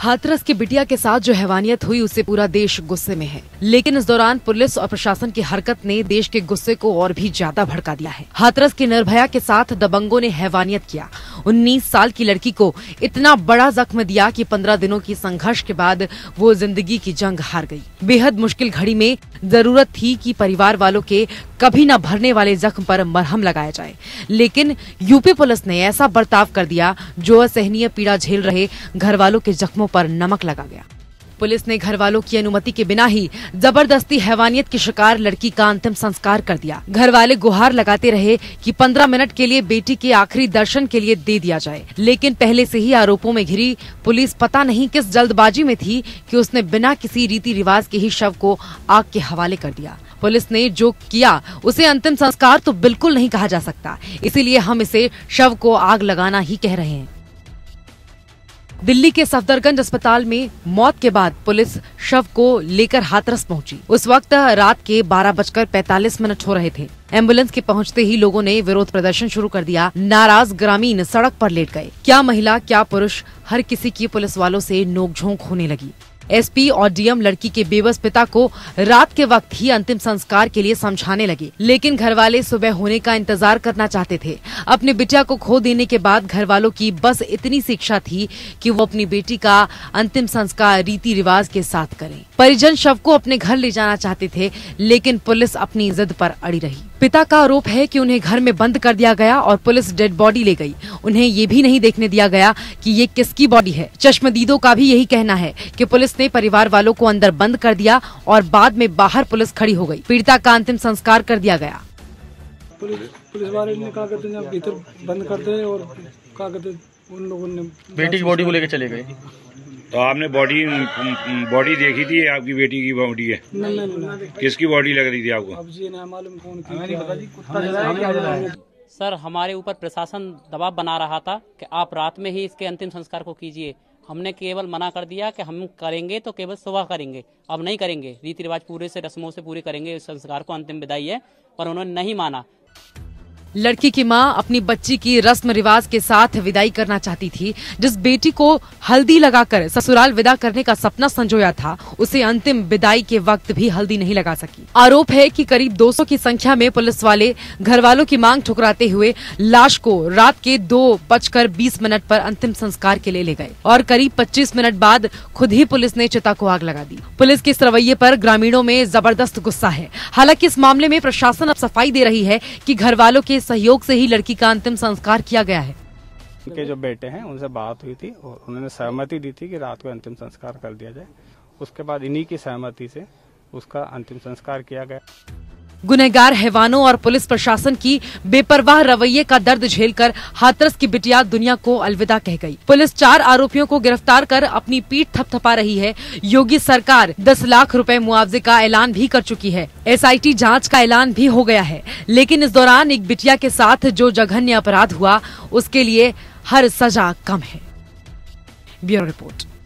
हाथरस की बिटिया के साथ जो हैवानियत हुई उससे पूरा देश गुस्से में है लेकिन इस दौरान पुलिस और प्रशासन की हरकत ने देश के गुस्से को और भी ज्यादा भड़का दिया है हाथरस की निर्भया के साथ दबंगों ने हैवानियत किया 19 साल की लड़की को इतना बड़ा जख्म दिया कि 15 दिनों की संघर्ष के बाद वो जिंदगी की जंग हार गई बेहद मुश्किल घड़ी में जरूरत थी कि परिवार वालों के कभी न भरने वाले जख्म पर मरहम लगाया जाए लेकिन यूपी पुलिस ने ऐसा बर्ताव कर दिया जो असहनीय पीड़ा झेल रहे घर वालों के जख्मों पर नमक लगा गया पुलिस ने घर वालों की अनुमति के बिना ही जबरदस्ती हैवानियत की शिकार लड़की का अंतिम संस्कार कर दिया घर वाले गुहार लगाते रहे कि 15 मिनट के लिए बेटी के आखिरी दर्शन के लिए दे दिया जाए लेकिन पहले से ही आरोपों में घिरी पुलिस पता नहीं किस जल्दबाजी में थी कि उसने बिना किसी रीति रिवाज के ही शव को आग के हवाले कर दिया पुलिस ने जो किया उसे अंतिम संस्कार तो बिल्कुल नहीं कहा जा सकता इसीलिए हम इसे शव को आग लगाना ही कह रहे हैं दिल्ली के सफदरगंज अस्पताल में मौत के बाद पुलिस शव को लेकर हाथरस पहुंची। उस वक्त रात के बारह बजकर पैतालीस मिनट हो रहे थे एम्बुलेंस के पहुंचते ही लोगों ने विरोध प्रदर्शन शुरू कर दिया नाराज ग्रामीण सड़क पर लेट गए क्या महिला क्या पुरुष हर किसी की पुलिस वालों से नोकझोंक होने लगी एसपी और डीएम लड़की के बेबस पिता को रात के वक्त ही अंतिम संस्कार के लिए समझाने लगे लेकिन घर वाले सुबह होने का इंतजार करना चाहते थे अपने बिटिया को खो देने के बाद घर वालों की बस इतनी शिक्षा थी कि वो अपनी बेटी का अंतिम संस्कार रीति रिवाज के साथ करें परिजन शव को अपने घर ले जाना चाहते थे लेकिन पुलिस अपनी जिद पर अड़ी रही पिता का आरोप है कि उन्हें घर में बंद कर दिया गया और पुलिस डेड बॉडी ले गई उन्हें ये भी नहीं देखने दिया गया कि ये किसकी बॉडी है चश्मदीदों का भी यही कहना है कि पुलिस ने परिवार वालों को अंदर बंद कर दिया और बाद में बाहर पुलिस खड़ी हो गई पीड़िता का अंतिम संस्कार कर दिया गया पुलिस वाले ने कहा कहते भीतर बंद करते और कहा कहते उन लोगों ने बेटी की बॉडी को लेकर चले गए तो आपने बॉडी बॉडी देखी थी आपकी बेटी की बॉडी है नहीं, नहीं, नहीं, किसकी बॉडी लग रही थी आपको अब जी मालूम कौन की सर हमारे ऊपर प्रशासन दबाव बना रहा था कि आप रात में ही इसके अंतिम संस्कार को कीजिए हमने केवल मना कर दिया कि हम करेंगे तो केवल सुबह करेंगे अब नहीं करेंगे रीति रिवाज पूरे से रस्मों से पूरे करेंगे इस संस्कार को अंतिम विदाई है पर उन्होंने नहीं माना लड़की की मां अपनी बच्ची की रस्म रिवाज के साथ विदाई करना चाहती थी जिस बेटी को हल्दी लगाकर ससुराल विदा करने का सपना संजोया था उसे अंतिम विदाई के वक्त भी हल्दी नहीं लगा सकी आरोप है कि करीब 200 की संख्या में पुलिस वाले घर वालों की मांग ठुकराते हुए लाश को रात के दो बजकर बीस मिनट आरोप अंतिम संस्कार के लिए ले गए और करीब पच्चीस मिनट बाद खुद ही पुलिस ने चिता को आग लगा दी पुलिस के इस रवैये आरोप ग्रामीणों में जबरदस्त गुस्सा है हालांकि इस मामले में प्रशासन अब सफाई दे रही है की घर वालों के सहयोग से ही लड़की का अंतिम संस्कार किया गया है उनके जो बेटे हैं उनसे बात हुई थी और उन्होंने सहमति दी थी कि रात को अंतिम संस्कार कर दिया जाए उसके बाद इन्हीं की सहमति से उसका अंतिम संस्कार किया गया गुनहगार हैवानों और पुलिस प्रशासन की बेपरवाह रवैये का दर्द झेलकर हाथरस की बिटिया दुनिया को अलविदा कह गई। पुलिस चार आरोपियों को गिरफ्तार कर अपनी पीठ थपथपा रही है योगी सरकार 10 लाख रुपए मुआवजे का ऐलान भी कर चुकी है एसआईटी जांच का ऐलान भी हो गया है लेकिन इस दौरान एक बिटिया के साथ जो जघन्य अपराध हुआ उसके लिए हर सजा कम है ब्यूरो रिपोर्ट